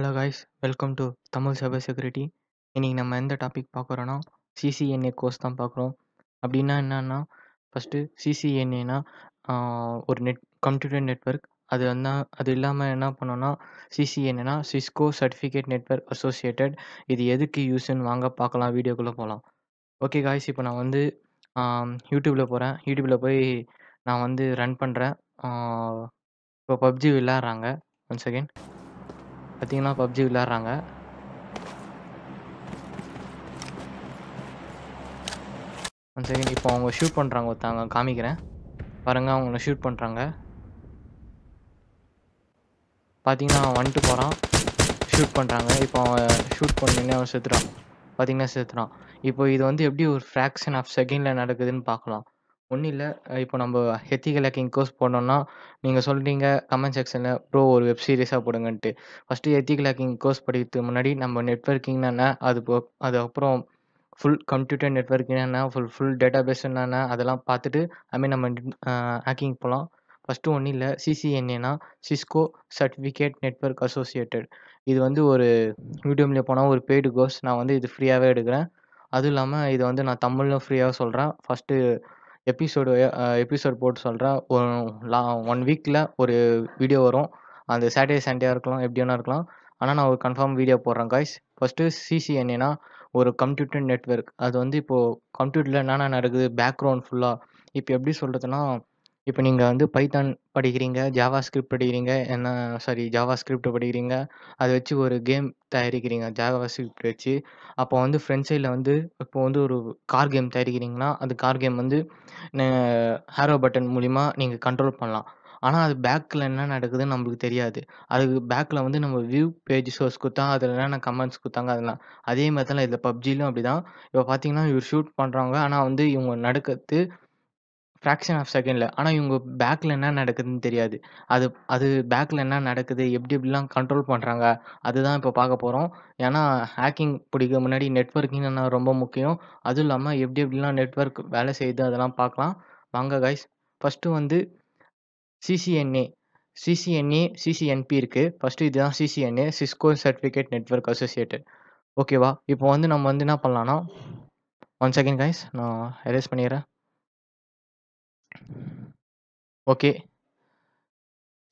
Hello guys welcome to Tamil cyber security இன்றைக்கி நம்ம எந்த டாபிக் பார்க்குறோன்னா சிசிஎன்ஏ கோர்ஸ் தான் பார்க்குறோம் அப்படின்னா என்னென்னா ஃபஸ்ட்டு சிசிஎன்ஏனா ஒரு நெட் கம்ப்யூட்டர் நெட்ஒர்க் அது வந்து அது இல்லாமல் என்ன பண்ணோன்னா சிசிஎன்ஏனா சிஸ்கோ சர்டிஃபிகேட் நெட்ஒர்க் அசோசியேட்டட் இது எதுக்கு யூஸ்ன்னு வாங்க பார்க்கலாம் வீடியோக்குள்ளே போகலாம் ஓகே காய்ஸ் இப்போ நான் வந்து யூடியூப்பில் போகிறேன் யூடியூப்பில் போய் நான் வந்து ரன் பண்ணுறேன் இப்போ பப்ஜி விளாட்றாங்க ஒன் செகண்ட் பார்த்தீங்கன்னா பப்ஜி விளாட்றாங்க ஒன் செகண்ட் இப்போ அவங்க ஷூட் பண்ணுறாங்க ஒருத்தாங்க காமிக்கிறேன் பாருங்கள் அவங்கள ஷூட் பண்ணுறாங்க பார்த்தீங்கன்னா அவன் வந்துட்டு போகிறான் ஷூட் பண்ணுறாங்க இப்போ அவன் ஷூட் பண்ணினே அவன் செத்துறான் பார்த்தீங்கன்னா செத்துறான் இப்போ இது வந்து எப்படி ஒரு ஃப்ராக்ஷன் ஆஃப் செகண்டில் நடக்குதுன்னு பார்க்கலாம் ஒன்றும் இல்லை இப்போ நம்ம ஹெத்திகல் ஹேக்கிங் கோர்ஸ் போனோம்னா நீங்கள் சொல்கிறீங்க கமெண்ட் செக்ஷனில் ப்ரோ ஒரு வெப் சீரிஸாக போடுங்கன்ட்டு ஃபஸ்ட்டு ஹெத்திகல் ஹேக்கிங் கோர்ஸ் படிக்கிறதுக்கு முன்னாடி நம்ம நெட்ஒர்க்கிங் என்ன அது அதுக்கப்புறம் ஃபுல் கம்ப்யூட்டர் நெட்ஒர்க்கிங் என்னென்ன ஃபுல் ஃபுல் டேட்டா பேஸ் என்னென்ன அதெல்லாம் பார்த்துட்டு அதுமாரி நம்ம ஹேக்கிங் போகலாம் ஃபஸ்ட்டு ஒன்றும் இல்லை சிசிஎன்ஏனா சிஸ்கோ சர்டிஃபிகேட் நெட்ஒர்க் அசோசியேட்டட் இது வந்து ஒரு யூடியூப்லேயே போனால் ஒரு பெய்டு கோர்ஸ் நான் வந்து இது ஃப்ரீயாகவே எடுக்கிறேன் அதுவும் இல்லாமல் இதை வந்து நான் தமிழில் ஃப்ரீயாக சொல்கிறேன் ஃபஸ்ட்டு எபிசோடு எபிசோட் போட்டு சொல்கிறேன் ஒன் வீக்கில் ஒரு வீடியோ வரும் அந்த சாட்டர்டே சண்டேயாக இருக்கலாம் எப்படி வேணா இருக்கலாம் ஆனால் நான் ஒரு கன்ஃபார்ம் வீடியோ போடுறேன் காய்ஸ் ஃபஸ்ட்டு சிசிஎன்ஏனா ஒரு கம்ப்யூட்டர் நெட்ஒர்க் அது வந்து இப்போது கம்ப்யூட்டரில் என்னென்ன நடக்குது பேக்ரவுண்ட் ஃபுல்லாக இப்போ எப்படி சொல்கிறதுனா இப்போ நீங்கள் வந்து பைத்தான் படிக்கிறீங்க ஜாவா ஸ்கிரிப்ட் படிக்கிறீங்க என்ன சாரி ஜாவா ஸ்கிரிப்ட் படிக்கிறீங்க அதை வச்சு ஒரு கேம் தயாரிக்கிறீங்க ஜாவா ஸ்கிரிப்ட் வச்சு அப்போ வந்து ஃப்ரெண்ட் சைடில் வந்து இப்போ வந்து ஒரு கார் கேம் தயாரிக்கிறீங்கன்னா அது கார் கேம் வந்து ஹேரோ பட்டன் மூலிமா நீங்கள் கண்ட்ரோல் பண்ணலாம் ஆனால் அது பேக்கில் என்ன நடக்குதுன்னு நம்மளுக்கு தெரியாது அதுக்கு பேக்கில் வந்து நம்ம வியூ பேஜ் சோர்ஸ் கொடுத்தா அதில் என்னென்ன கமெண்ட்ஸ் கொடுத்தாங்க அதெல்லாம் அதே மாதிரி தான் இதில் பப்ஜிலும் அப்படி தான் இப்போ பார்த்தீங்கன்னா இவர் ஷூட் பண்ணுறாங்க ஆனால் வந்து இவங்க நடக்கிறது ஃப்ராக்ஷன் ஆஃப் செகண்டில் ஆனால் இவங்க பேக்கில் என்ன நடக்குதுன்னு தெரியாது அது அது பேக்கில் என்ன நடக்குது எப்படி எப்படிலாம் கண்ட்ரோல் பண்ணுறாங்க அதுதான் இப்போ பார்க்க போகிறோம் ஏன்னா ஹேக்கிங் பிடிக்க முன்னாடி நெட்ஒர்க்கிங் என்ன ரொம்ப முக்கியம் அதுவும் இல்லாமல் எப்படி எப்படிலாம் நெட்ஒர்க் வேலை செய்யுது அதெல்லாம் பார்க்கலாம் வாங்க கைஸ் ஃபஸ்ட்டு வந்து சிசிஎன்ஏ சிசிஎன்ஏ சிசிஎன்பி இருக்குது ஃபஸ்ட்டு இதுதான் CCNA Cisco certificate network associated ஓகேவா இப்போ வந்து நம்ம வந்து என்ன பண்ணலான்னா ஒன் செகண்ட் கைஸ் நான் அரேஸ் பண்ணிடுறேன் ஓகே.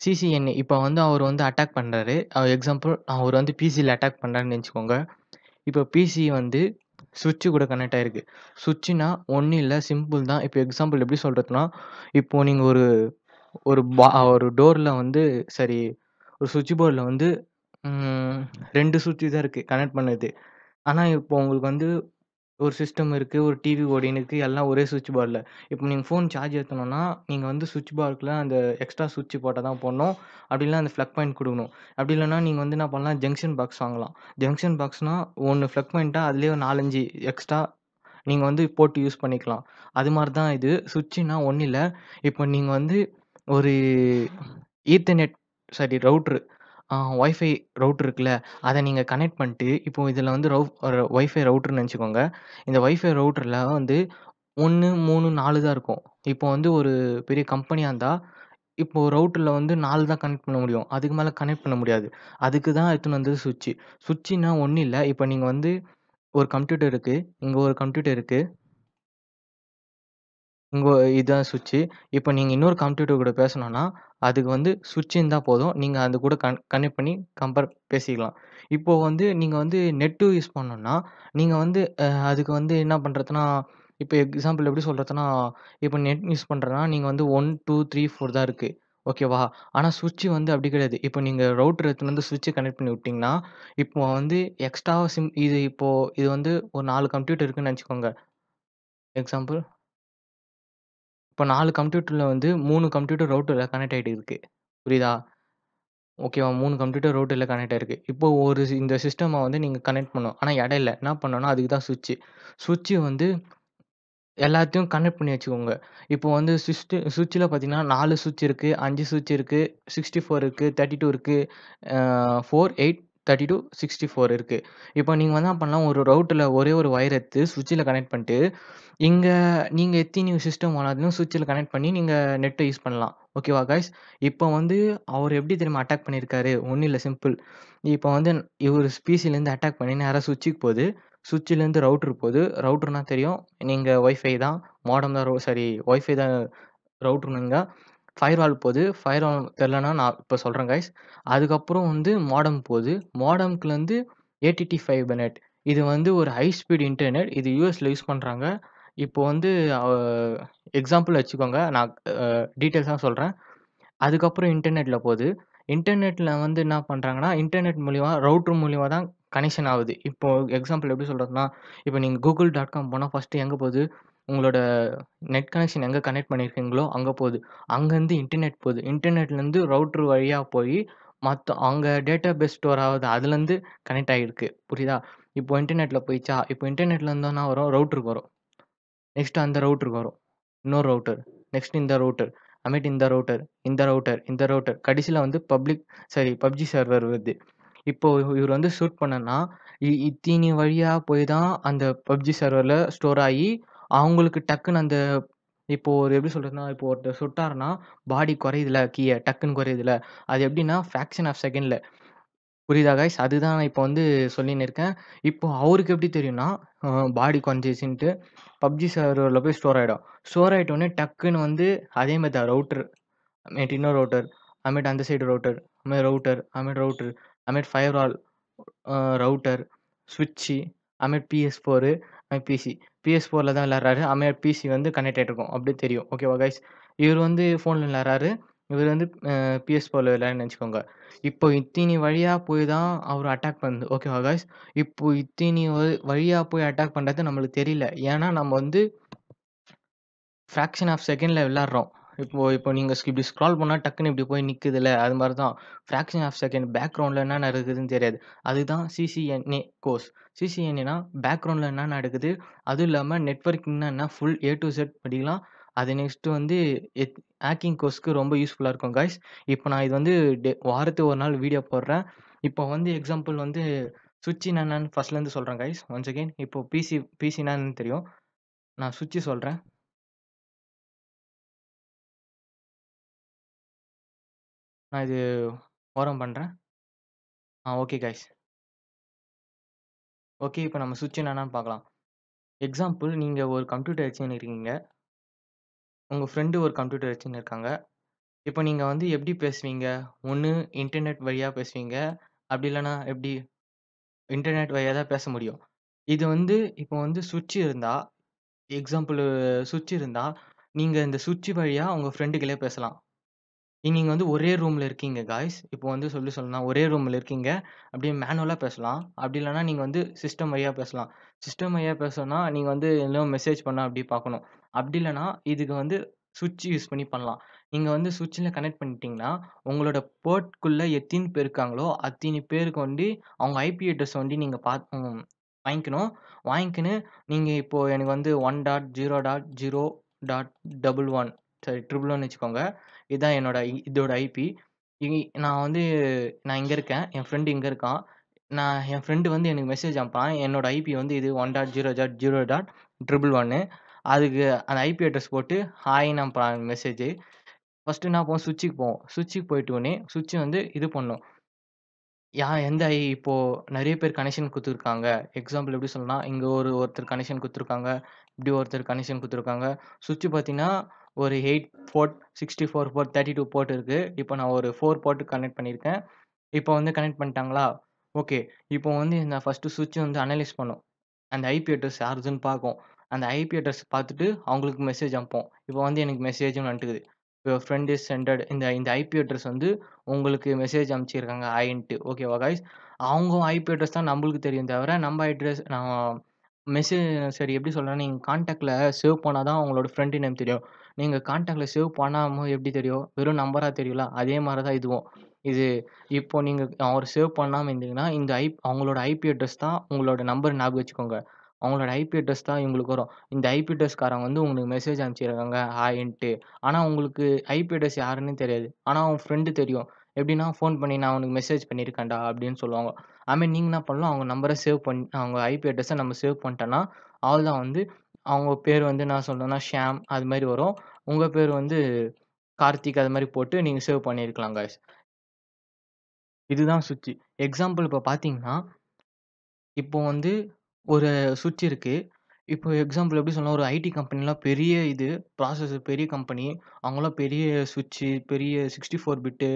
சிசிஎன்ஏ இப்போ வந்து அவர் வந்து அட்டாக் பண்ணுறாரு அவர் எக்ஸாம்பிள் அவர் வந்து பிசியில் அட்டாக் பண்ணுறாருன்னு வச்சுக்கோங்க. இப்போ பிசி வந்து சுவிட்ச் கூட கனெக்ட் ஆகிருக்கு சுவிட்ச்னா ஒண்ணும் இல்லை சிம்பிள் தான். இப்போ எக்ஸாம்பிள் எப்படி சொல்றதுன்னா, இப்போது நீங்கள் ஒரு ஒரு பா ஒரு டோரில் வந்து சரி ஒரு சுவிட்ச் போர்டில் வந்து ரெண்டு 2 தான் இருக்குது கனெக்ட் பண்ணது. ஆனால் இப்போ உங்களுக்கு வந்து ஒரு சிஸ்டம் இருக்குது ஒரு டிவி ஓடின்னு இருக்குது எல்லாம் ஒரே சுவிட்ச் போர்டில் இப்போ நீங்கள் ஃபோன் சார்ஜ் ஏற்றணும்னா நீங்கள் வந்து சுவிட்ச் பார்க்கில் அந்த எக்ஸ்ட்ரா சுவிட்ச் போட்டால் தான் போடணும் அப்படி அப்படிலாம் அந்த ஃப்ளக் பாயிண்ட் கொடுக்கணும் அப்படி இல்லைன்னா நீங்கள் வந்து என்ன பண்ணலாம் ஜங்ஷன் பாக்ஸ் வாங்கலாம் ஜங்ஷன் பாக்ஸ்னால் ஒன்று ஃப்ளக் பாயிண்ட்டாக அதுலேயே ஒரு நாலஞ்சு எக்ஸ்ட்ரா நீங்கள் வந்து போட்டு யூஸ் பண்ணிக்கலாம் அது மாதிரி தான் இது சுவிட்சுனா ஒன்றும் இல்லை இப்போ நீங்கள் வந்து ஒரு ethernet sorry router wifi router இருக்குல்ல, அதை நீங்கள் கனெக்ட் பண்ணிட்டு இப்போது இதில் வந்து ரவு ஒரு ஒய்ஃபை ரவுட்ருன்னு நினச்சிக்கோங்க இந்த ஒய்ஃபை ரவுட்ரில் வந்து ஒன்று மூணு நாலு தான் இருக்கும். இப்போ வந்து ஒரு பெரிய கம்பெனியாக இருந்தால் இப்போ ரவுட்டரில் வந்து நாலு தான் கனெக்ட் பண்ண முடியும். அதுக்கு மேலே கனெக்ட் பண்ண முடியாது. அதுக்கு தான் எடுத்துன்னு வந்தது சுவிட்சு. சுவிட்சுன்னா ஒன்றும் இல்லை இப்போ நீங்கள் வந்து ஒரு கம்ப்யூட்டர் இருக்குது இங்கே ஒரு கம்ப்யூட்டர் இருக்குது உங்க இதுதான் சுவிட்சு. இப்போ நீங்கள் இன்னொரு கம்ப்யூட்டர் கூட பேசணும்னா, அதுக்கு வந்து சுவிட்ச் இருந்தால் போதும். நீங்கள் அது கூட கன் கனெக்ட் பண்ணி கம்பேர் பேசிக்கலாம். இப்போது வந்து நீங்கள் வந்து நெட்டு யூஸ் பண்ணணும்னா, நீங்கள் வந்து அதுக்கு வந்து என்ன பண்ணுறதுனா இப்போ எக்ஸாம்பிள் எப்படி சொல்கிறதுனா இப்போ நெட் யூஸ் பண்ணுறதுனா நீங்கள் வந்து ஒன் டூ த்ரீ ஃபோர் தான் இருக்குது ஓகேவா? ஆனால் சுவிட்சு வந்து அப்படி கிடையாது. இப்போ நீங்கள் ரவுட்டர் எடுத்து வந்து சுவிட்சை கனெக்ட் பண்ணி விட்டிங்கன்னா இப்போ வந்து எக்ஸ்ட்ரா சிம் இது இப்போது இது வந்து ஒரு நாலு கம்ப்யூட்டர் இருக்குதுன்னு நினச்சிக்கோங்க எக்ஸாம்பிள் இப்போ நாலு கம்ப்யூட்டரில் வந்து மூணு கம்ப்யூட்டர் ரவுட்டரில் கனெக்ட் ஆகிட்டு இருக்கு. புரியுதா? ஓகேவா? மூணு கம்ப்யூட்டர் ரவுட்டரில் கனெக்ட் ஆகிருக்கு இப்போது ஒரு இந்த சிஸ்டம்ம வந்து நீங்கள் கனெக்ட் ஆனால் ஆனா இடையில என்ன பண்ணணும்னா, அதுக்கு தான் சுவிட்ச். சுவிட்சு வந்து எல்லாத்தையும் கனெக்ட் பண்ணி வச்சுக்கோங்க. இப்போ வந்து சுவிட்ச் சுவிட்சில் பார்த்தீங்கன்னா, நாலு சுவிட்ச் இருக்கு, அஞ்சு சுவிட்ச் இருக்குது சிக்ஸ்டி ஃபோர் இருக்குது தேர்ட்டி டூ இருக்குது four eight thirty two sixty four இருக்குது இப்போ நீங்கள் வந்து பண்ணலாம் ஒரு ரவுட்டில் ஒரே ஒரு ஒயர் எடுத்து சுவிட்சில் கனெக்ட் பண்ணிட்டு இங்கே நீங்கள் எத்தி நியூ சிஸ்டம் வராதுன்னு சுவிட்சில் கனெக்ட் பண்ணி நீங்கள் நெட்டை யூஸ் பண்ணலாம் ஓகேவா காய்ஸ் இப்போ வந்து அவர் எப்படி திரும்ப அட்டாக் பண்ணியிருக்காரு ஒன்றும் இல்லை சிம்பிள் இப்போ வந்து இவர் ஸ்பீசிலேருந்து அட்டாக் பண்ணி நேராக சுவிட்சுக்கு போகுது சுவிட்சிலேருந்து ரவுட்ரு போகுது ரவுட்ருனா தெரியும் நீங்கள் ஒய்ஃபை தான் மாடம் தான் சாரி ஒய்ஃபை தான் ரவுட்ருனுங்க ஃபயர் வால் போகுது ஃபயர் வால் தெரிலனா நான் இப்போ சொல்கிறேன் கைஸ் அதுக்கப்புறம் வந்து மாடம் போகுது மாடம்க்குலேருந்து ஏடிடி ஃபைவ் பனெட் இது வந்து ஒரு ஹை ஸ்பீட் இன்டர்நெட் இது யூஎஸில் யூஸ் பண்ணுறாங்க இப்போ வந்து எக்ஸாம்பிள் வச்சுக்கோங்க நான் டீட்டெயில்ஸாக சொல்கிறேன் அதுக்கப்புறம் இன்டர்நெட்டில் போகுது இன்டர்நெட்டில் வந்து என்ன பண்ணுறாங்கன்னா இன்டர்நெட் மூலிமா ரவுட்ரு மூலிமா தான் கனெக்ஷன் ஆகுது இப்போது எக்ஸாம்பிள் எப்படி சொல்கிறதுனா இப்போ நீங்கள் கூகுள் டாட் காம் போனால் ஃபஸ்ட்டு எங்கே போகுது உங்களோட நெட் கனெக்ஷன் எங்கே கனெக்ட் பண்ணியிருக்கீங்களோ அங்கே போகுது அங்கேருந்து இன்டர்நெட் போகுது இன்டர்நெட்லேருந்து ரவுட்ரு வழியாக போய் மற்ற அங்கே டேட்டா பேஸ் ஸ்டோர் ஆகுது அதுலேருந்து கனெக்ட் ஆகிருக்கு புரியுதா இப்போ இன்டர்நெட்டில் போயிச்சா இப்போ இன்டர்நெட்டில் இருந்தோன்னா வரும் ரவுட்ருக்கு வரும் நெக்ஸ்ட் அந்த ரவுட்ருக்கு வரும் இன்னொரு ரவுட்டர் நெக்ஸ்ட் இந்த ரவுட்டர் அமேட் இந்த ரவுட்டர் இந்த ரவுட்டர் இந்த ரவுட்டர் கடைசியில் வந்து பப்ளிக் சாரி பப்ஜி சர்வர் வருது இப்போது இவர் வந்து ஷூட் பண்ணனா இத்தீனி வழியாக போய் தான் அந்த பப்ஜி சர்வரில் ஸ்டோர் ஆகி அவங்களுக்கு டக்குன்னு அந்த இப்போ ஒரு எப்படி சொல்றதுனா இப்போ ஒருத்தர் சுட்டாருன்னா பாடி குறையுதுல கீழே டக்குன்னு குறையுதுல அது எப்படின்னா ஃப்ராக்ஷன் ஆஃப் செகண்ட்ல புரியுதா கைஸ் அதுதான் நான் இப்போ வந்து சொல்லின்னு இருக்கேன் இப்போ அவருக்கு எப்படி தெரியும்னா பாடி குறைஞ்சிச்சின்ட்டு பப்ஜி சர்வரில் போய் ஸ்டோர் ஆகிடும் ஸ்டோர் ஆகிட்டோடனே டக்குன்னு வந்து அதே மாதிரி தான் ரவுட்டர் அமேட் இன்னொரு ரவுட்டர் அமேட் அந்த சைடு ரவுட்டர் அமேட் ரவுட்டர் அமேட் ரவுட்டர் அமேட் ஃபயர் ஆல் ரவுட்டர் சுவிட்சு அமேட் பிஎஸ் ஃபோரு அமேட் பிசி பிஎஸ் ஃபோரில் தான் விளாட்றாரு அம்மையார் பிசி வந்து கனெக்ட் ஆகிட்டுருக்கும் அப்படியே தெரியும் ஓகேவா கைஸ் இவர் வந்து ஃபோனில் விளாட்றாரு இவர் வந்து பிஎஸ் ஃபோரில் விளையாடுன்னு நினச்சிக்கோங்க இப்போ இத்தினி வழியாக போய் தான் அவர் அட்டாக் பண்ணுது ஓகேவா கைஸ் இப்போ இத்தினி வழியாக போய் அட்டாக் பண்ணுறது நம்மளுக்கு தெரியல ஏன்னா நம்ம வந்து ஃப்ராக்ஷன் ஆஃப் செகண்டில் விளாட்றோம் இப்போது இப்போ நீங்கள் இப்படி ஸ்க்ரால் பண்ணால் டக்குன்னு இப்படி போய் நிற்குதுல்ல அது மாதிரி தான் ஃப்ராக்ஷன் ஆஃப் செகண்ட் பேக்ரவுண்டில் என்ன நடக்குதுன்னு தெரியாது அதுதான் சிசிஎன்ஏ கோர்ஸ் சிசிஎன்ஏனா பேக்ரவுண்டில் என்ன நடக்குது அதுவும் இல்லாமல் நெட்ஒர்க்கிங்னா என்ன ஃபுல் ஏ டு செட் படிக்கலாம் அது நெக்ஸ்ட்டு வந்து எத் ஹேக்கிங் கோர்ஸ்க்கு ரொம்ப யூஸ்ஃபுல்லாக இருக்கும் கைஸ் இப்போ நான் இது வந்து டே வாரத்துக்கு ஒரு நாள் வீடியோ போடுறேன் இப்போ வந்து எக்ஸாம்பிள் வந்து சுவிட்ச் என்னென்னு ஃபஸ்ட்லேருந்து சொல்கிறேன் கைஸ் ஒன்ஸ் அகெயின் இப்போ பிசி பிசினா தெரியும் நான் சுவிட்சு சொல்கிறேன் நான் இது ஓரம் பண்ணுறேன். ஆ ஓகே காய்ஸ். ஓகே. இப்போ நம்ம சுவிட்ச் என்னென்னு பார்க்கலாம். எக்ஸாம்பிள் நீங்கள் ஒரு கம்ப்யூட்டர் வச்சுன்னு இருக்கீங்க. உங்கள் ஃப்ரெண்டு ஒரு கம்ப்யூட்டர் வச்சுன்னு இருக்காங்க. இப்போ நீங்கள் வந்து எப்படி பேசுவீங்க? ஒன்று இன்டர்நெட் வழியாக பேசுவீங்க. அப்படி இல்லைன்னா எப்படி? இன்டர்நெட் வழியாக தான் பேச முடியும். இது வந்து இப்போ வந்து சுவிட்ச் இருந்தால் எக்ஸாம்பிள் சுவிட்ச் இருந்தால் நீங்கள் இந்த சுவிட்ச் வழியாக உங்கள் ஃப்ரெண்டுகளே பேசலாம். நீங்க வந்து ஒரே ரூம்ல இருக்கீங்க காய்ஸ். இப்போ வந்து சொல்லி சொல்லணும்னா, ஒரே ரூம்ல இருக்கீங்க. அப்படியே மேனுவலா பேசலாம். அப்படி இல்லைன்னா நீங்க வந்து சிஸ்டம் வழியா பேசலாம். சிஸ்டம் வழியா பேசணும்னா, நீங்க வந்து எல்லாம் மெசேஜ் பண்ணால் அப்படி பார்க்கணும். அப்படி இல்லைன்னா இதுக்கு வந்து சுவிட்ச் யூஸ் பண்ணி பண்ணலாம். நீங்க வந்து சுவிட்ச்ல கனெக்ட் பண்ணிட்டீங்கன்னா, உங்களோட போர்ட்குள்ள எத்தினி பேர் இருக்காங்களோ, அத்தினி பேருக்கு வந்து அவங்க ஐபி அட்ரஸ் வந்து நீங்க பார்த்து வாங்கிக்கணும். வாங்கிக்கின்னு, நீங்க இப்போ எனக்கு வந்து one dot dot dot zero zero double one சரி ட்ரிபிள்னு வச்சுக்கோங்க இதுதான் என்னோட இதோட ஐபி நான் வந்து நான் இங்கே இருக்கேன் என் ஃப்ரெண்டு இங்கே இருக்கான் நான் என் ஃப்ரெண்டு வந்து எனக்கு மெசேஜ் அனுப்பான் என்னோட ஐபி வந்து இது one dot zero dot zero dot triple ஒன்று அதுக்கு அந்த ஐபி அட்ரஸ் போட்டு ஹாய்னு அனுப்புகிறான் மெசேஜ் ஃபஸ்ட்டு நான் போவோம் சுவிட்சுக்கு போவோம் சுவிட்சுக்கு உடனே சுவிட்சு வந்து இது பண்ணும் யா எந்த ஐ இப்போது நிறைய பேர் கனெக்ஷன் கொடுத்துருக்காங்க எக்ஸாம்பிள் எப்படி சொல்லலாம் இங்கே ஒரு ஒருத்தர் கனெக்ஷன் கொடுத்துருக்காங்க இப்படி ஒருத்தர் கனெக்ஷன் கொடுத்துருக்காங்க சுவிட்சு பார்த்தீங்கன்னா ஒரு eight port sixty four port thirty two port இருக்குது இப்போ நான் ஒரு ஃபோர் போர்ட்டு கனெக்ட் பண்ணியிருக்கேன் இப்போ வந்து கனெக்ட் பண்ணிட்டாங்களா ஓகே இப்போ வந்து இந்த ஃபஸ்ட்டு சுவிட்சு வந்து அனலைஸ் பண்ணும் அந்த ஐபி அட்ரஸ் யாருதுன்னு பார்க்கும் அந்த ஐபி அட்ரஸ் பார்த்துட்டு அவங்களுக்கு மெசேஜ் அனுப்போம் இப்போ வந்து எனக்கு மெசேஜும் வந்துட்டுக்குது இப்போ ஃப்ரெண்ட் இஸ் சென்டர்ட் இந்த இந்த ஐபி அட்ரஸ் வந்து உங்களுக்கு மெசேஜ் அனுப்பிச்சிருக்காங்க ஐன்ட்டு ஓகேவா கைஸ் அவங்க ஐபி அட்ரஸ் தான் நம்மளுக்கு தெரியும் தவிர நம்ம அட்ரஸ் நான் மெசேஜ் சரி எப்படி சொல்கிறேன் நீங்கள் காண்டாக்டில் சேவ் பண்ணால் தான் உங்களோட ஃப்ரெண்டு நேம் தெரியும் நீங்கள் காண்டாக்டில் சேவ் பண்ணாமல் எப்படி தெரியும் வெறும் நம்பராக தெரியல அதே மாதிரி தான் இதுவும் இது இப்போ நீங்கள் அவர் சேவ் பண்ணாமல் இருந்தீங்கன்னா இந்த ஐ அவங்களோட ஐபி அட்ரஸ் தான் உங்களோட நம்பர் ஞாபகம் வச்சுக்கோங்க அவங்களோட ஐபி அட்ரஸ் தான் இவங்களுக்கு வரும் இந்த ஐபி அட்ரஸ்காரங்க வந்து உங்களுக்கு மெசேஜ் அனுப்பிச்சிருக்காங்க ஆயின்ட்டு ஆனால் உங்களுக்கு ஐபி அட்ரஸ் யாருன்னு தெரியாது ஆனால் அவங்க ஃப்ரெண்டு தெரியும் எப்படின்னா ஃபோன் பண்ணி நான் உனக்கு மெசேஜ் பண்ணியிருக்கேன்டா அப்படின்னு சொல்லுவாங்க அதுமாதிரி நீங்கள் என்ன பண்ணலாம் அவங்க நம்பரை சேவ் பண்ணி அவங்க ஐபி அட்ரஸை நம்ம சேவ் பண்ணிட்டோன்னா தான் வந்து அவங்க பேர் வந்து நான் சொல்லணும்னா ஷாம் அது மாதிரி வரும் உங்கள் பேர் வந்து கார்த்திக் அது மாதிரி போட்டு நீங்கள் சேவ் பண்ணியிருக்கலாம் காய்ஸ் இதுதான் சுவிட்ச் எக்ஸாம்பிள் இப்போ பார்த்தீங்கன்னா இப்போ வந்து ஒரு சுவிட்ச் இருக்குது இப்போ எக்ஸாம்பிள் எப்படி சொல்லலாம் ஒரு ஐடி கம்பெனிலாம் பெரிய இது ப்ராசஸர் பெரிய கம்பெனி அவங்களாம் பெரிய சுவிட்சு பெரிய சிக்ஸ்டி ஃபோர் பிட்டு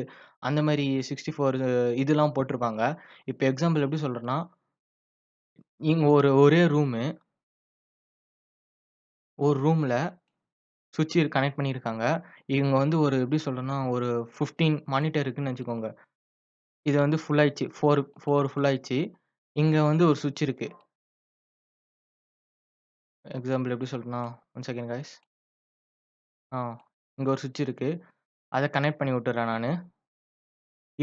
அந்த மாதிரி சிக்ஸ்டி ஃபோர் இதெல்லாம் போட்டிருப்பாங்க இப்போ எக்ஸாம்பிள் எப்படி சொல்கிறேன்னா இங்கே ஒரு ஒரே ரூமு ஒரு ரூமில் சுவிட்சு கனெக்ட் பண்ணியிருக்காங்க இவங்க வந்து ஒரு எப்படி சொல்கிறேன்னா ஒரு ஃபிஃப்டீன் மானிட்டர் இருக்குன்னு வச்சுக்கோங்க இது வந்து ஃபுல்லாயிடுச்சு ஃபோர் ஃபோர் ஃபுல்லாயிடுச்சு இங்கே வந்து ஒரு சுவிட்ச் இருக்குது எக்ஸாம்பிள் எப்படி சொல்கிறேன்னா ஒன் செகண்ட் கைஸ் ஆ இங்கே ஒரு சுவிட்ச் இருக்குது அதை கனெக்ட் பண்ணி விட்டுறேன் நான்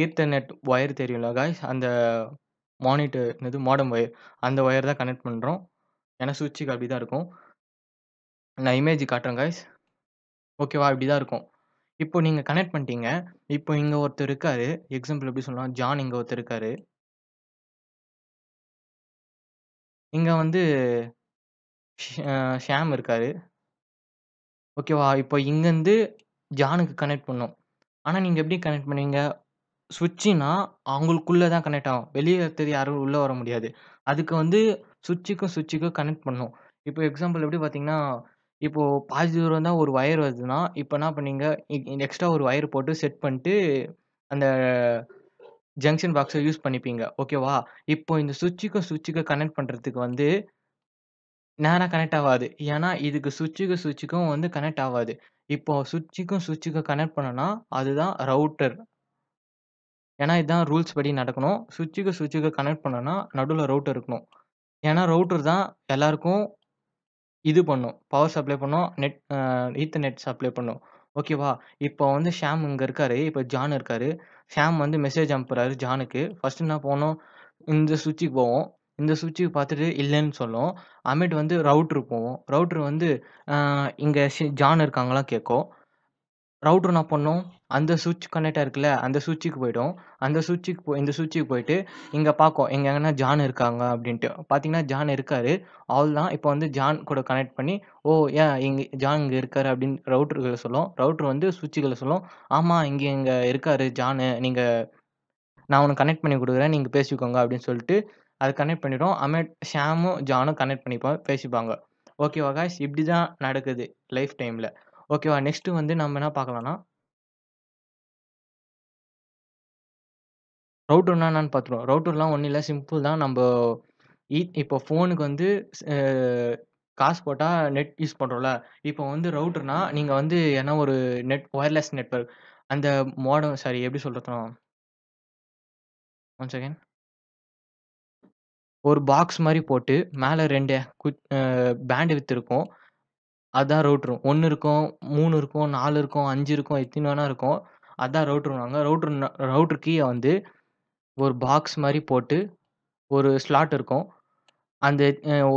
ஈத்தர்நெட் ஒயர் தெரியும்ல காய்ஸ் அந்த மானிட்டர் இது மாடம் ஒயர் அந்த ஒயர் தான் கனெக்ட் பண்ணுறோம் ஏன்னா சுவிட்சுக்கு அப்படி தான் இருக்கும் நான் இமேஜ் காட்டுறேன் காய்ஸ் ஓகேவா இப்படி தான் இருக்கும் இப்போ நீங்கள் கனெக்ட் பண்ணிட்டீங்க இப்போ இங்கே ஒருத்தர் இருக்கார் எக்ஸாம்பிள் எப்படி சொல்லலாம் ஜான் இங்கே ஒருத்தர் இருக்கார் இங்கே வந்து ஷாம் இருக்கார் ஓகேவா இப்போ இங்கேருந்து ஜானுக்கு கனெக்ட் பண்ணோம் ஆனால் நீங்கள் எப்படி கனெக்ட் பண்ணுவீங்க சுவிட்சுன்னா அவங்களுக்குள்ளே தான் கனெக்ட் ஆகும் வெளியே இருக்கிறது யாரும் உள்ளே வர முடியாது அதுக்கு வந்து சுவிட்சுக்கும் சுவிட்சுக்கும் கனெக்ட் பண்ணும் இப்போ எக்ஸாம்பிள் எப்படி பார்த்தீங்கன்னா இப்போது பாதி தூரம் தான் ஒரு ஒயர் வருதுன்னா இப்போ என்ன பண்ணீங்க எக்ஸ்ட்ரா ஒரு ஒயர் போட்டு செட் பண்ணிட்டு அந்த ஜங்ஷன் பாக்ஸை யூஸ் பண்ணிப்பீங்க ஓகேவா இப்போ இந்த சுவிட்சுக்கும் சுவிட்சுக்கும் கனெக்ட் பண்ணுறதுக்கு வந்து நேராக கனெக்ட் ஆகாது ஏன்னா இதுக்கு சுவிட்சுக்கும் சுவிட்சுக்கும் வந்து கனெக்ட் ஆகாது இப்போ சுவிட்சுக்கும் சுவிட்சுக்கும் கனெக்ட் பண்ணோன்னா அதுதான் ரவுட்டர் ஏன்னா இதுதான் ரூல்ஸ் படி நடக்கணும் சுவிட்சுக்கு சுவிட்சுக்கு கனெக்ட் பண்ணோன்னா நடுவில் ரவுட்டர் இருக்கணும் ஏன்னா ரவுட்டர் தான் எல்லாருக்கும் இது பண்ணும் பவர் சப்ளை பண்ணும் நெட் ஈத்த நெட் சப்ளை பண்ணும் ஓகேவா இப்போ வந்து ஷாம் இங்கே இருக்காரு இப்போ ஜான் இருக்காரு ஷாம் வந்து மெசேஜ் அனுப்புறாரு ஜானுக்கு ஃபஸ்ட்டு என்ன போனோம் இந்த சுவிட்சுக்கு போவோம் இந்த சுவிட்சுக்கு பார்த்துட்டு இல்லைன்னு சொல்லும் அமேட் வந்து ரவுட்ரு போவோம் ரவுட்ரு வந்து இங்கே ஜான் இருக்காங்களாம் கேட்கும் ரவுட்ரு என்ன பண்ணும் அந்த சுவிட்ச் கனெக்டாக இருக்குல்ல அந்த சுவிட்சுக்கு போய்டும் அந்த சுவிட்சுக்கு போய் இந்த சுவிட்சுக்கு போயிட்டு இங்கே பார்க்கும் எங்கே எங்கன்னா ஜான் இருக்காங்க அப்படின்ட்டு பார்த்தீங்கன்னா ஜான் இருக்கார் அவள் தான் இப்போ வந்து ஜான் கூட கனெக்ட் பண்ணி ஓ ஏன் இங்கே ஜான் இங்கே இருக்கார் அப்படின்னு ரவுட்ருகளை சொல்லும் ரவுட்ரு வந்து சுவிட்சுகளை சொல்லும் ஆமாம் இங்கே இங்கே இருக்கார் ஜானு நீங்கள் நான் உனக்கு கனெக்ட் பண்ணி கொடுக்குறேன் நீங்கள் பேசிக்கோங்க அப்படின்னு சொல்லிட்டு அது கனெக்ட் பண்ணிடும் அமேட் ஷாமும் ஜானும் கனெக்ட் பண்ணிப்பாங்க பேசிப்பாங்க ஓகேவா காய்ஸ் இப்படி தான் நடக்குது லைஃப் டைமில் ஓகேவா நெக்ஸ்ட்டு வந்து நம்ம என்ன பார்க்கலாம்னா ரவுட்டர்னா என்னான்னு பார்த்துருவோம் ரவுட்டர்லாம் ஒன்றும் இல்லை சிம்பிள் தான் நம்ம இ இப்போ ஃபோனுக்கு வந்து காசு போட்டால் நெட் யூஸ் பண்ணுறோம்ல இப்போ வந்து ரவுட்டர்னா நீங்கள் வந்து ஏன்னா ஒரு நெட் ஒயர்லெஸ் நெட்ஒர்க் அந்த மாடம் சாரி எப்படி சொல்கிறதுனா ஒன் செகண்ட் ஒரு பாக்ஸ் மாதிரி போட்டு மேலே ரெண்டு பேண்ட் வித் இருக்கும் அதான் ரவுட்ரு. ஒன்று இருக்கும், மூணு இருக்கும், நாலு இருக்கும், அஞ்சு இருக்கும், எத்தனை வேணா இருக்கும். அதான் ரவுட்ருன்னுவாங்க. ரவுட்ரு ந ரவுட்ரு கீழே வந்து ஒரு பாக்ஸ் மாதிரி போட்டு, ஒரு ஸ்லாட் இருக்கும். அந்த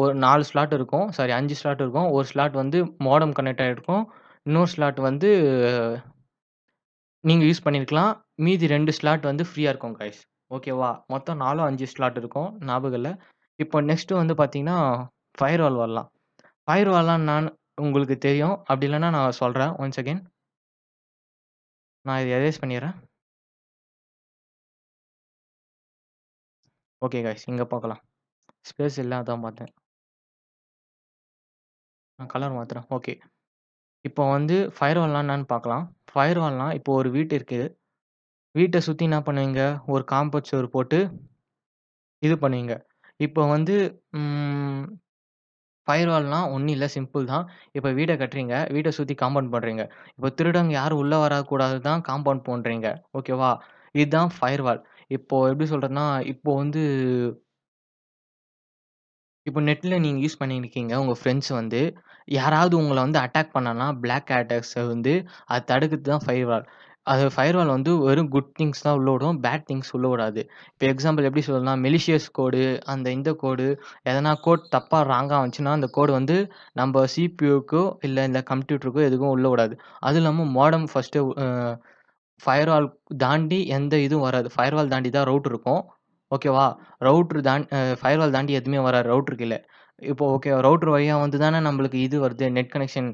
ஒரு நாலு ஸ்லாட் இருக்கும். சாரி அஞ்சு ஸ்லாட் இருக்கும். ஒரு ஸ்லாட் வந்து மோடம் கனெக்ட் ஆகிருக்கும் இன்னொரு ஸ்லாட் வந்து நீங்கள் யூஸ் பண்ணியிருக்கலாம். மீதி ரெண்டு ஸ்லாட் வந்து ஃப்ரீயாக இருக்கும் காய்ஸ். ஓகேவா? மொத்தம் நாலும் அஞ்சு ஸ்லாட் இருக்கும். ஞாபகம் இப்போ நெக்ஸ்ட்டு வந்து பார்த்தீங்கன்னா, ஃபயர்வால் வரலாம். ஃபயர்வால்லாம் நான் உங்களுக்கு தெரியும் அப்படி இல்லைன்னா நான் சொல்கிறேன் ஒன்ஸ் அகெயின் நான் இதை எரேஸ் பண்ணிடுறேன் ஓகே காய்ஸ் இங்கே பார்க்கலாம் ஸ்பேஸ் இல்லை அதான் பார்த்தேன் நான் கலர் மாத்துறேன் ஓகே இப்போ வந்து ஃபயர் வால்லாம் என்னன்னு பார்க்கலாம் ஃபயர் வால்லாம் இப்போ ஒரு வீட்டு இருக்குது வீட்டை சுற்றி என்ன பண்ணுவீங்க ஒரு காம்பச்சோர் போட்டு இது பண்ணுவீங்க இப்போ வந்து ஃபயர் ஒன்றும் இல்லை சிம்பிள் தான் இப்போ வீடை கட்டுறீங்க வீட்டை சுற்றி காம்பவுண்ட் பண்ணுறீங்க இப்போ திருடங்க யாரும் உள்ளே வரக்கூடாது தான் காம்பவுண்ட் பண்ணுறீங்க ஓகேவா இதுதான் ஃபயர்வால் வால் இப்போது எப்படி சொல்கிறதுனா இப்போ வந்து இப்போ நெட்டில் நீங்கள் யூஸ் பண்ணியிருக்கீங்க உங்கள் ஃப்ரெண்ட்ஸ் வந்து யாராவது உங்களை வந்து அட்டாக் பண்ணனா பிளாக் அட்டாக்ஸை வந்து அதை தடுக்கிறது தான் ஃபயர் வால் அது ஃபயர் வால் வந்து வெறும் குட் திங்ஸ் தான் உள்ளே விடும் பேட் திங்ஸ் உள்ள விடாது இப்போ எக்ஸாம்பிள் எப்படி சொல்லலாம் மெலிஷியஸ் கோடு அந்த இந்த கோடு எதனா கோட் தப்பாக ராங்காக வந்துச்சுன்னா அந்த கோடு வந்து நம்ம சிபியூக்கோ இல்லை இந்த கம்ப்யூட்டருக்கோ எதுக்கும் உள்ள விடாது அதுவும் இல்லாமல் மாடம் ஃபஸ்ட்டு ஃபயர் வால் தாண்டி எந்த இதுவும் வராது ஃபயர் வால் தாண்டி தான் ரவுட் இருக்கும் ஓகேவா ரவுட்ரு ஃபயர் ஃபயர்வால் தாண்டி எதுவுமே வராது ரவுட்ருக்கு இல்லை இப்போ ஓகே ரவுட்ரு வழியாக வந்து தானே நம்மளுக்கு இது வருது நெட் கனெக்ஷன்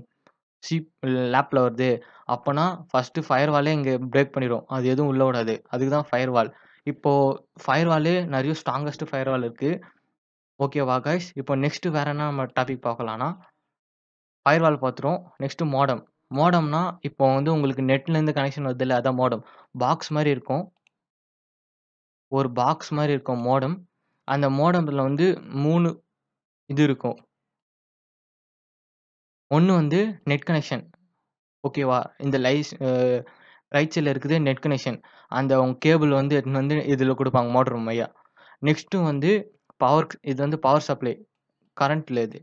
சீப் லேப்பில் வருது அப்போனா ஃபஸ்ட்டு ஃபயர் வாலே இங்கே பிரேக் பண்ணிடும் அது எதுவும் உள்ளே விடாது அதுக்கு தான் ஃபயர் வால் இப்போது ஃபயர் வாலே நிறைய ஸ்ட்ராங்கஸ்ட்டு ஃபயர் வால் இருக்குது ஓகேவா கைஸ் இப்போ நெக்ஸ்ட்டு வேறு என்ன நம்ம டாபிக் பார்க்கலான்னா ஃபயர் வால் பார்த்துரும் நெக்ஸ்ட்டு மாடம் மாடம்னா இப்போ வந்து உங்களுக்கு நெட்லேருந்து கனெக்ஷன் வருது இல்லை அதான் மாடம் பாக்ஸ் மாதிரி இருக்கும் ஒரு பாக்ஸ் மாதிரி இருக்கும் மோடம் அந்த மோடமில் வந்து மூணு இது இருக்கும் ஒன்று வந்து நெட் கனெக்ஷன் ஓகேவா இந்த லைஸ் ரைட் சைடில் இருக்குது நெட் கனெக்ஷன் அந்த அவங்க கேபிள் வந்து எடுத்துன்னு வந்து இதில் கொடுப்பாங்க மோட்டர் மையா நெக்ஸ்ட்டு வந்து பவர் இது வந்து பவர் சப்ளை கரண்ட்டில் இது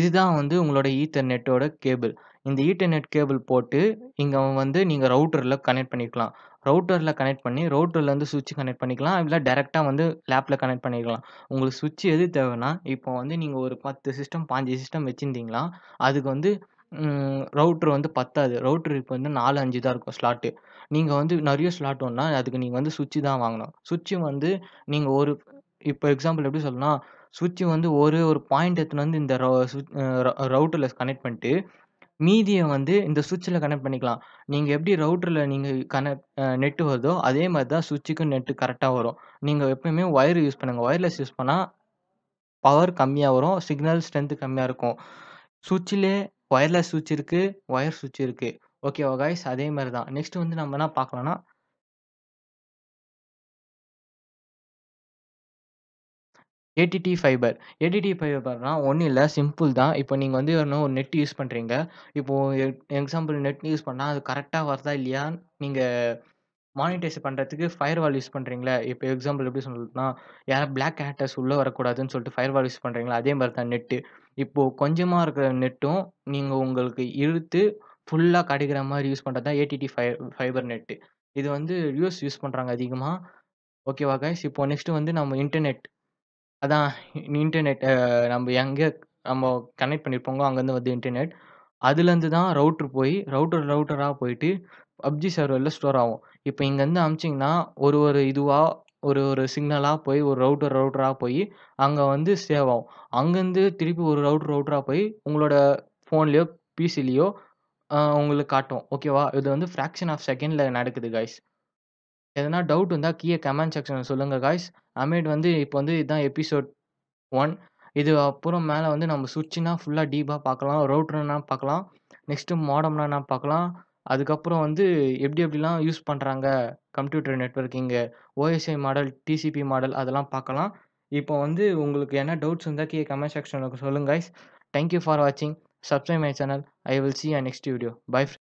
இதுதான் வந்து உங்களோட ஈத்தர் நெட்டோட கேபிள் இந்த ஈட்டர்நெட் கேபிள் போட்டு இங்கே வந்து நீங்கள் ரவுட்டரில் கனெக்ட் பண்ணிக்கலாம் ரவுட்டரில் கனெக்ட் பண்ணி ரவுட்டர்லேருந்து சுவிட்ச் கனெக்ட் பண்ணிக்கலாம் இல்லை டேரெக்டாக வந்து லேப்பில் கனெக்ட் பண்ணிக்கலாம் உங்களுக்கு சுவிட்ச் எது தேவைன்னா இப்போ வந்து நீங்கள் ஒரு பத்து சிஸ்டம் பாஞ்சு சிஸ்டம் வச்சுருந்தீங்களா அதுக்கு வந்து ரவுட்ரு வந்து பத்தாது ரவுட்ரு இப்போ வந்து நாலு அஞ்சு தான் இருக்கும் ஸ்லாட்டு நீங்கள் வந்து நிறைய ஸ்லாட் ஒன்றா அதுக்கு நீங்கள் வந்து சுவிட்சு தான் வாங்கணும் சுவிட்சு வந்து நீங்கள் ஒரு இப்போ எக்ஸாம்பிள் எப்படி சொல்லலாம் சுவிட்சு வந்து ஒரு ஒரு பாயிண்ட் எடுத்துன்னு வந்து இந்த ரவுட்டரில் கனெக்ட் பண்ணிட்டு மீதியை வந்து இந்த சுவிட்சில் கனெக்ட் பண்ணிக்கலாம் நீங்கள் எப்படி ரவுட்டரில் நீங்கள் கனெக்ட் நெட்டு வருதோ அதே மாதிரி தான் சுவிட்சுக்கும் நெட்டு கரெக்டாக வரும் நீங்கள் எப்பயுமே ஒயர் யூஸ் பண்ணுங்கள் ஒயர்லெஸ் யூஸ் பண்ணால் பவர் கம்மியாக வரும் சிக்னல் ஸ்ட்ரென்த்து கம்மியாக இருக்கும் சுவிட்சிலே ஒயர்லெஸ் சுவிட்ச் இருக்குது ஒயர் சுவிட்ச் இருக்குது ஓகேவா காய்ஸ் அதே மாதிரி தான் நெக்ஸ்ட் வந்து நம்ம என்ன பார்க்கலாம்னா ஏடிடி ஃபைபர் ஏடிடி ஃபைபர்னால் ஒன்றும் இல்லை சிம்பிள் தான் இப்போ நீங்கள் வந்து என்ன ஒரு நெட் யூஸ் பண்ணுறீங்க இப்போது எக்ஸாம்பிள் நெட் யூஸ் பண்ணால் அது கரெக்டாக வருதா இல்லையா நீங்கள் மானிட்டைஸ் பண்ணுறதுக்கு ஃபயர் வால் யூஸ் பண்ணுறீங்களா இப்போ எக்ஸாம்பிள் எப்படி சொல்லணும்னா யாரும் பிளாக் ஹேட்டர்ஸ் உள்ளே வரக்கூடாதுன்னு சொல்லிட்டு ஃபயர் வால் யூஸ் பண்ணுறீங்களா அதே மாதிரி தான் நெட்டு இப்போது கொஞ்சமாக இருக்கிற நெட்டும் நீங்கள் உங்களுக்கு இழுத்து ஃபுல்லாக கிடைக்கிற மாதிரி யூஸ் பண்ணுறது தான் ஏடிடி ஃபை ஃபைபர் நெட்டு இது வந்து யூஸ் யூஸ் பண்ணுறாங்க அதிகமாக ஓகேவா கைஸ் இப்போ நெக்ஸ்ட்டு வந்து நம்ம இன்டர்நெட் அதான் இன்டர்நெட் நம்ம எங்கே நம்ம கனெக்ட் பண்ணியிருப்போமோ, அங்கேருந்து வந்து இன்டர்நெட். அதுலேருந்து தான் ரவுட்ரு போய் ரவுட்டர் ரவுட்டராக போயிட்டு பப்ஜி சர்வரில் ஸ்டோர் ஆகும். இப்போ இங்கேருந்து அமிச்சிங்கன்னா ஒரு ஒரு இதுவாக ஒரு ஒரு சிக்னலாக போய் ஒரு ரவுட்டர் ரவுட்டராக போய் அங்கே வந்து சேவ் ஆகும். அங்கேருந்து திருப்பி ஒரு ரவுட்டர் ரவுட்டராக போய், உங்களோட ஃபோன்லேயோ பிசிலேயோ உங்களுக்கு காட்டும். ஓகேவா? இது வந்து ஃபிராக்ஷன் ஆஃப் செகண்டில் நடக்குது காய்ஸ். எதனா டவுட் இருந்தால் கீழே கமெண்ட் செக்ஷனில் சொல்லுங்கள் காய்ஸ் அமேட் வந்து இப்போ வந்து இதுதான் எபிசோட் ஒன் இது அப்புறம் மேலே வந்து நம்ம சுவிட்சுனா ஃபுல்லாக டீப்பாக பார்க்கலாம் ரவுட்ருன்னா பார்க்கலாம் நெக்ஸ்ட்டு மாடம்னா பார்க்கலாம் அதுக்கப்புறம் வந்து எப்படி எப்படிலாம் யூஸ் பண்ணுறாங்க கம்ப்யூட்டர் நெட்ஒர்க்கிங்கு ஓஎஸ்ஐ மாடல் டிசிபி மாடல் அதெல்லாம் பார்க்கலாம் இப்போ வந்து உங்களுக்கு என்ன டவுட்ஸ் இருந்தால் கீழே கமெண்ட் செக்ஷனில் சொல்லுங்கள் காய்ஸ் தேங்க்யூ ஃபார் வாட்சிங் subscribe my channel I will see a next video by